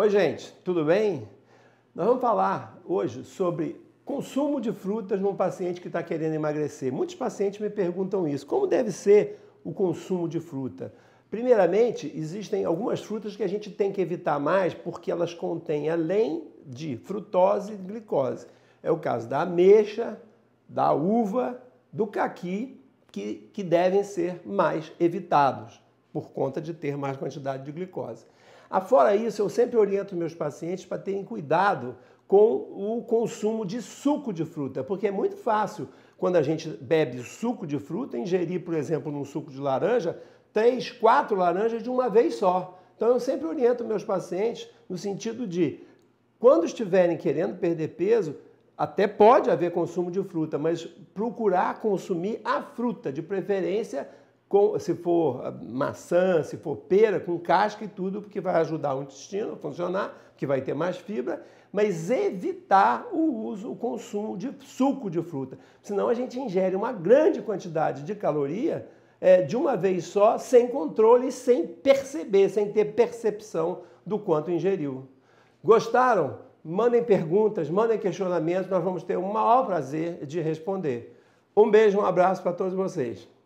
Oi, gente, tudo bem? Nós vamos falar hoje sobre consumo de frutas num paciente que está querendo emagrecer. Muitos pacientes me perguntam isso: como deve ser o consumo de fruta? Primeiramente, existem algumas frutas que a gente tem que evitar mais porque elas contêm, além de frutose, glicose. É o caso da ameixa, da uva, do caqui, que, que devem ser mais evitados por conta de ter mais quantidade de glicose. Afora isso, eu sempre oriento meus pacientes para terem cuidado com o consumo de suco de fruta, porque é muito fácil quando a gente bebe suco de fruta, ingerir, por exemplo, num suco de laranja, três, quatro laranjas de uma vez só. Então eu sempre oriento meus pacientes no sentido de, quando estiverem querendo perder peso, até pode haver consumo de fruta, mas procurar consumir a fruta, de preferência com, se for ah, maçã, se for pera, com casca e tudo, porque vai ajudar o intestino a funcionar, que vai ter mais fibra, mas evitar o uso, o consumo de suco de fruta. Senão a gente ingere uma grande quantidade de caloria é, de uma vez só, sem controle e sem perceber, sem ter percepção do quanto ingeriu. Gostaram? Mandem perguntas, mandem questionamentos, nós vamos ter o maior prazer de responder. Um beijo, um abraço para todos vocês.